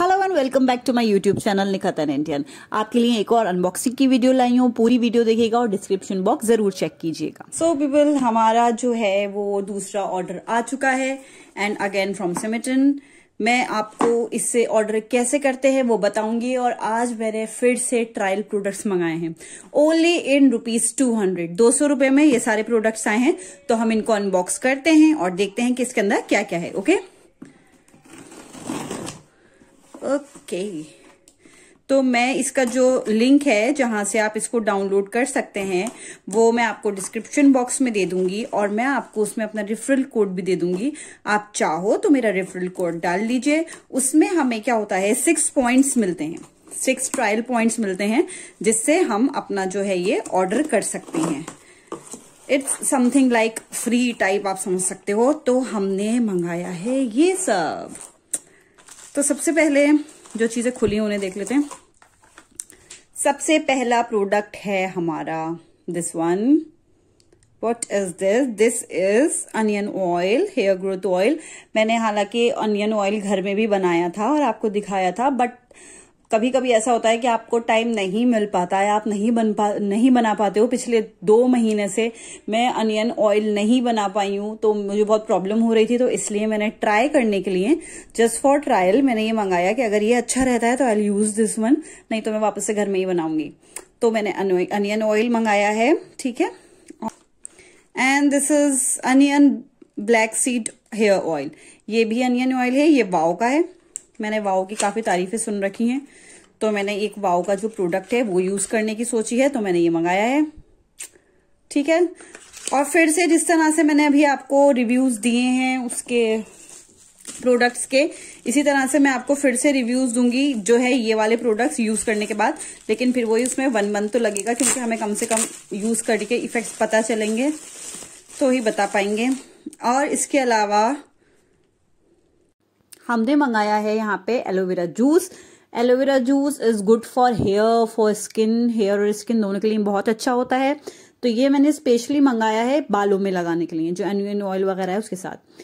Hello and welcome back to my YouTube channel निखतन Indian आपके लिए एक और अनबॉक्सिंग की वीडियो लाई हूँ पूरी वीडियो देखिएगा और डिस्क्रिप्शन बॉक्स जरूर चेक कीजिएगा सो so, पीपल हमारा जो है वो दूसरा ऑर्डर आ चुका है एंड अगेन फ्रॉम सिमिटन मैं आपको इससे ऑर्डर कैसे करते हैं वो बताऊंगी और आज मैंने फिर से ट्रायल प्रोडक्ट्स मंगाए हैं only in rupees two hundred दो सौ रुपए में ये सारे प्रोडक्ट्स आए हैं तो हम इनको अनबॉक्स करते हैं और देखते हैं कि इसके अंदर क्या क्या है ओके okay? ओके तो मैं इसका जो लिंक है जहां से आप इसको डाउनलोड कर सकते हैं वो मैं आपको डिस्क्रिप्शन बॉक्स में दे दूंगी और मैं आपको उसमें अपना रेफरल कोड भी दे दूंगी आप चाहो तो मेरा रेफरल कोड डाल लीजिए उसमें हमें क्या होता है सिक्स पॉइंट्स मिलते हैं सिक्स ट्रायल पॉइंट्स मिलते हैं जिससे हम अपना जो है ये ऑर्डर कर सकते हैं it's something like free type आप समझ सकते हो तो हमने मंगाया है ये सब तो सबसे पहले जो चीज़ें खुली उन्हें देख लेते हैं सबसे पहला प्रोडक्ट है हमारा this one what is this this is onion oil hair growth oil मैंने हालांकि अनियन ऑयल घर में भी बनाया था और आपको दिखाया था बट कभी कभी ऐसा होता है कि आपको टाइम नहीं मिल पाता है आप नहीं बन पा नहीं बना पाते हो पिछले दो महीने से मैं अनियन ऑयल नहीं बना पाई हूं तो मुझे बहुत प्रॉब्लम हो रही थी तो इसलिए मैंने ट्राई करने के लिए जस्ट फॉर ट्रायल मैंने ये मंगाया कि अगर ये अच्छा रहता है तो आई यूज दिस वन नहीं तो मैं वापस से घर में ही बनाऊंगी तो मैंने अनियन ऑयल मंगाया है ठीक है and this is onion black seed hair oil ये भी अनियन ऑयल है ये वाओ का है मैंने वाओ की काफ़ी तारीफ़ें सुन रखी हैं तो मैंने एक वाओ का जो प्रोडक्ट है वो यूज़ करने की सोची है तो मैंने ये मंगाया है ठीक है और फिर से जिस तरह से मैंने अभी आपको रिव्यूज़ दिए हैं उसके प्रोडक्ट्स के इसी तरह से मैं आपको फिर से रिव्यूज दूंगी जो है ये वाले प्रोडक्ट्स यूज करने के बाद लेकिन फिर वही उसमें वन मंथ तो लगेगा क्योंकि हमें कम से कम यूज करके इफेक्ट्स पता चलेंगे तो ही बता पाएंगे और इसके अलावा हमने मंगाया है यहाँ पे aloe vera juice aloe vera juice is good for hair for skin hair और स्किन दोनों के लिए बहुत अच्छा होता है तो ये मैंने स्पेशली मंगाया है बालों में लगाने के लिए जो एनुअन ऑयल वगैरह है उसके साथ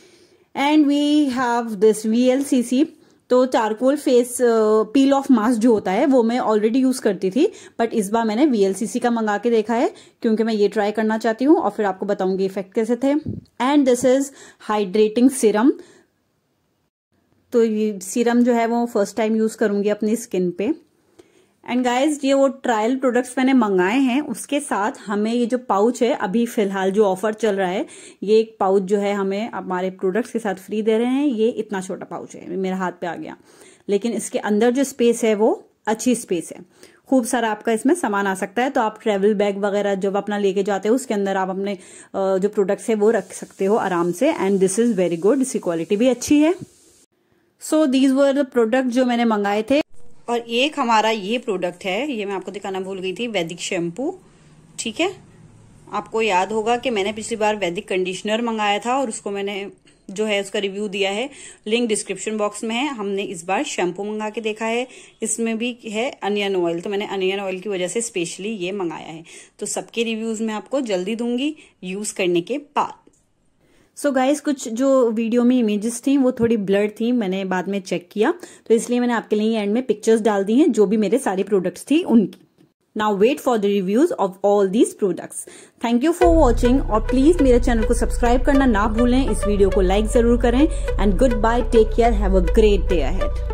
and we have this V L C C तो charcoal face peel off mask जो होता है वो मैं ऑलरेडी यूज करती थी बट इस बार मैंने वीएलसीसी का मंगा के देखा है क्योंकि मैं ये ट्राई करना चाहती हूँ और फिर आपको बताऊंगी इफेक्ट कैसे थे and this is hydrating serum तो ये सीरम जो है वो फर्स्ट टाइम यूज़ करूँगी अपनी स्किन पे एंड गाइज ये वो ट्रायल प्रोडक्ट्स मैंने मंगाए हैं उसके साथ हमें ये जो पाउच है अभी फिलहाल जो ऑफर चल रहा है ये एक पाउच जो है हमें हमारे प्रोडक्ट्स के साथ फ्री दे रहे हैं ये इतना छोटा पाउच है मेरे हाथ पे आ गया लेकिन इसके अंदर जो स्पेस है वो अच्छी स्पेस है खूब सारा आपका इसमें सामान आ सकता है तो आप ट्रेवल बैग वगैरह जब अपना लेके जाते हो उसके अंदर आप अपने जो प्रोडक्ट्स है वो रख सकते हो आराम से and this is very good इसकी क्वालिटी भी अच्छी है so these were the product जो मैंने मंगाए थे और एक हमारा ये प्रोडक्ट है ये मैं आपको दिखाना भूल गई थी वैदिक शैम्पू ठीक है आपको याद होगा कि मैंने पिछली बार वैदिक कंडीशनर मंगाया था और उसको मैंने जो है उसका रिव्यू दिया है लिंक डिस्क्रिप्शन बॉक्स में है हमने इस बार शैम्पू मंगा के देखा है इसमें भी है अनियन ऑयल तो मैंने अनियन ऑयल की वजह से स्पेशली ये मंगाया है तो सबके रिव्यूज मैं आपको जल्दी दूंगी यूज करने के बाद सो so गाइज कुछ जो वीडियो में इमेजेस थी वो थोड़ी ब्लड थी मैंने बाद में चेक किया तो इसलिए मैंने आपके लिए एंड में पिक्चर्स डाल दी हैं जो भी मेरे सारे प्रोडक्ट्स थी उनकी now wait for the reviews of all these products thank you for watching और प्लीज मेरे चैनल को सब्सक्राइब करना ना भूलें इस वीडियो को लाइक जरूर करें and goodbye take care have a great day ahead